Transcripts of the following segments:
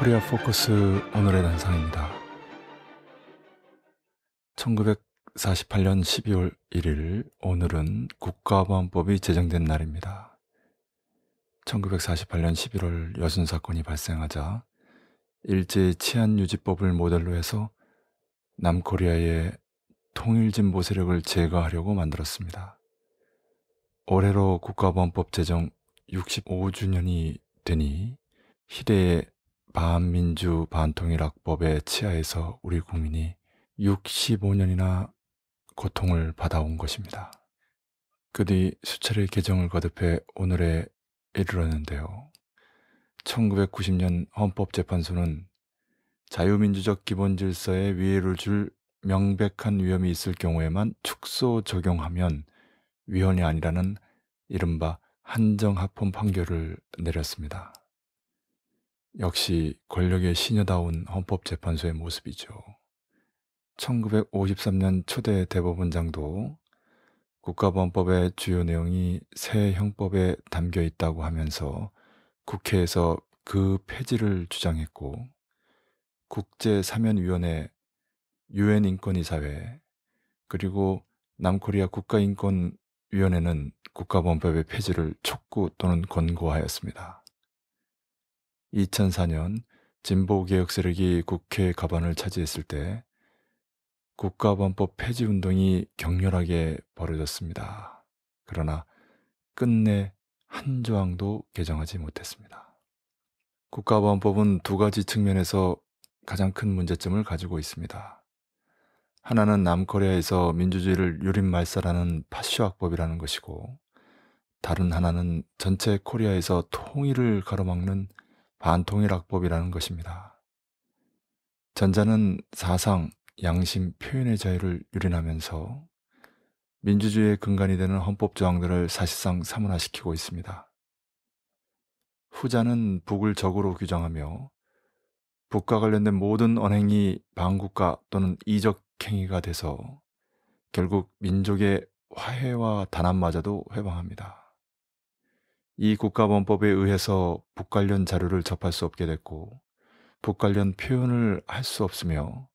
코리아 포커스 오늘의 단상입니다. 1948년 12월 1일 오늘은 국가보안법이 제정된 날입니다. 1948년 11월 여순 사건이 발생하자 일제의 치안유지법을 모델로 해서 남코리아의 통일진보 세력을 제거하려고 만들었습니다. 올해로 국가보안법 제정 65주년이 되니 희대의 반민주 반통일학법의 치하에서 우리 국민이 65년이나 고통을 받아온 것입니다. 그 뒤 수차례 개정을 거듭해 오늘에 이르렀는데요. 1990년 헌법재판소는 자유민주적 기본질서에 위해를 줄 명백한 위험이 있을 경우에만 축소 적용하면 위헌이 아니라는 이른바 한정합헌 판결을 내렸습니다. 역시 권력의 시녀다운 헌법재판소의 모습이죠. 1953년 초대 대법원장도 국가보법의 주요 내용이 새 형법에 담겨 있다고 하면서 국회에서 그 폐지를 주장했고 국제사면위원회, 유엔 인권이사회, 그리고 남코리아 국가인권위원회는 국가보법의 폐지를 촉구 또는 권고하였습니다. 2004년 진보개혁 세력이 국회 가반을 차지했을 때 국가보안법 폐지 운동이 격렬하게 벌어졌습니다. 그러나 끝내 한 조항도 개정하지 못했습니다. 국가보안법은 두 가지 측면에서 가장 큰 문제점을 가지고 있습니다. 하나는 남코리아에서 민주주의를 유린말살하는 파쇼학법이라는 것이고 다른 하나는 전체 코리아에서 통일을 가로막는 반통일학법이라는 것입니다. 전자는 사상, 양심, 표현의 자유를 유린하면서 민주주의의 근간이 되는 헌법 조항들을 사실상 사문화시키고 있습니다. 후자는 북을 적으로 규정하며 북과 관련된 모든 언행이 반국가 또는 이적행위가 돼서 결국 민족의 화해와 단합마저도 회방합니다. 이 국가원법에 의해서 북 관련 자료를 접할 수 없게 됐고 북 관련 표현을 할 수 없으며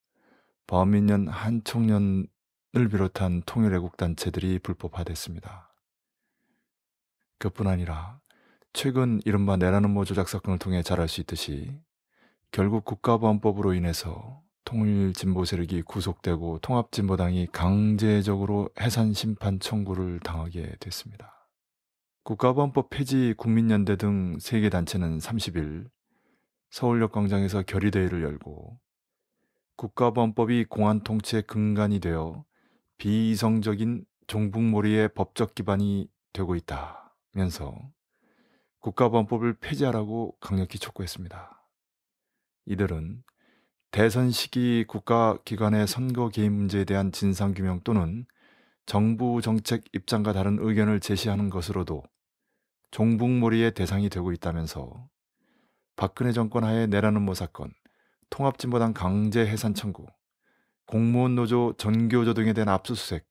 범인년한총년을 비롯한 통일애국 단체들이 불법화됐습니다. 그뿐 아니라 최근 이른바 내라는 모 조작 사건을 통해 잘할수 있듯이 결국 국가보안법으로 인해서 통일진보 세력이 구속되고 통합진보당이 강제적으로 해산 심판 청구를 당하게 됐습니다. 국가보안법 폐지 국민연대 등 3개 단체는 30일 서울역 광장에서 결의대회를 열고 국가보안법이 공안 통치의 근간이 되어 비이성적인 종북몰이의 법적 기반이 되고 있다면서 국가보안법을 폐지하라고 강력히 촉구했습니다. 이들은 대선 시기 국가기관의 선거 개입 문제에 대한 진상규명 또는 정부 정책 입장과 다른 의견을 제시하는 것으로도 종북몰이의 대상이 되고 있다면서 박근혜 정권 하에 내라는 모사건, 통합진보당 강제 해산 청구, 공무원 노조 전교조 등에 대한 압수수색,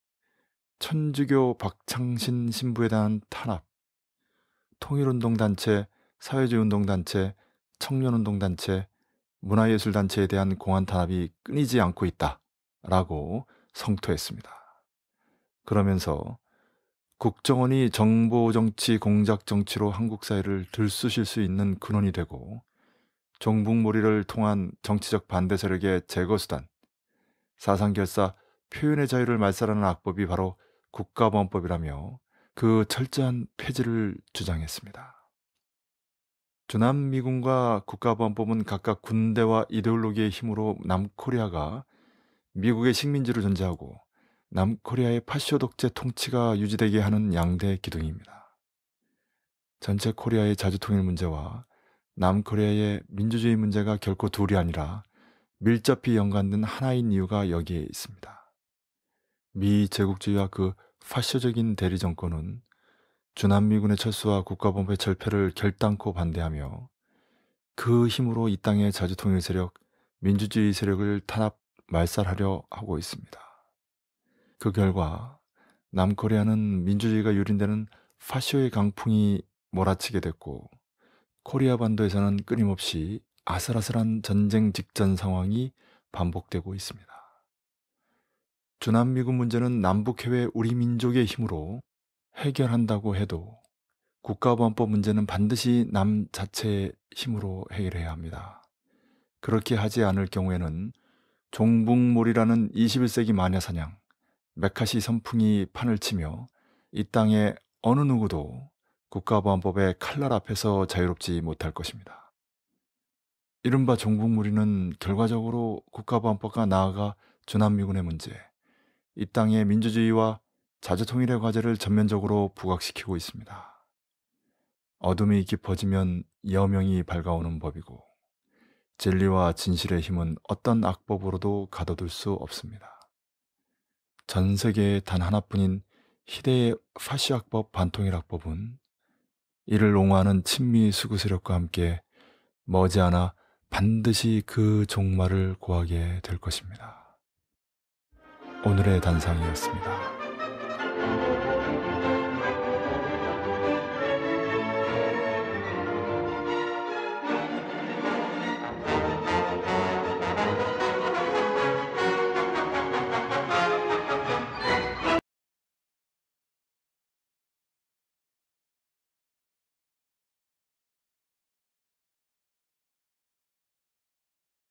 천주교 박창신 신부에 대한 탄압, 통일운동단체, 사회주의운동단체, 청년운동단체, 문화예술단체에 대한 공안 탄압이 끊이지 않고 있다. 라고 성토했습니다. 그러면서 국정원이 정보 정치, 공작 정치로 한국 사회를 들쑤실 수 있는 근원이 되고 종북몰이를 통한 정치적 반대 세력의 제거 수단, 사상결사, 표현의 자유를 말살하는 악법이 바로 국가보안법이라며 그 철저한 폐지를 주장했습니다. 주남미군과 국가보안법은 각각 군대와 이데올로기의 힘으로 남코리아가 미국의 식민지로 존재하고 남코리아의 파쇼 독재 통치가 유지되게 하는 양대 기둥입니다. 전체 코리아의 자주통일 문제와 남코리아의 민주주의 문제가 결코 둘이 아니라 밀접히 연관된 하나인 이유가 여기에 있습니다. 미 제국주의와 그 파쇼적인 대리 정권은 주남미군의 철수와 국가범의 절패를 결단코 반대하며 그 힘으로 이 땅의 자주통일 세력, 민주주의 세력을 탄압 말살하려 하고 있습니다. 그 결과 남코리아는 민주주의가 유린되는 파쇼의 강풍이 몰아치게 됐고 코리아 반도에서는 끊임없이 아슬아슬한 전쟁 직전 상황이 반복되고 있습니다. 주남미군 문제는 남북해외 우리 민족의 힘으로 해결한다고 해도 국가보안법 문제는 반드시 남 자체의 힘으로 해결해야 합니다. 그렇게 하지 않을 경우에는 종북몰이라는 21세기 마녀 사냥, 메카시 선풍이 판을 치며 이 땅의 어느 누구도 국가보안법의 칼날 앞에서 자유롭지 못할 것입니다. 이른바 종북무리는 결과적으로 국가보안법과 나아가 주남미군의 문제, 이 땅의 민주주의와 자주통일의 과제를 전면적으로 부각시키고 있습니다. 어둠이 깊어지면 여명이 밝아오는 법이고 진리와 진실의 힘은 어떤 악법으로도 가둬둘 수 없습니다. 전 세계에 단 하나뿐인 희대의 파시학법 반통일학법은 이를 옹호하는 친미 수구 세력과 함께 머지않아 반드시 그 종말을 고하게 될 것입니다. 오늘의 단상이었습니다.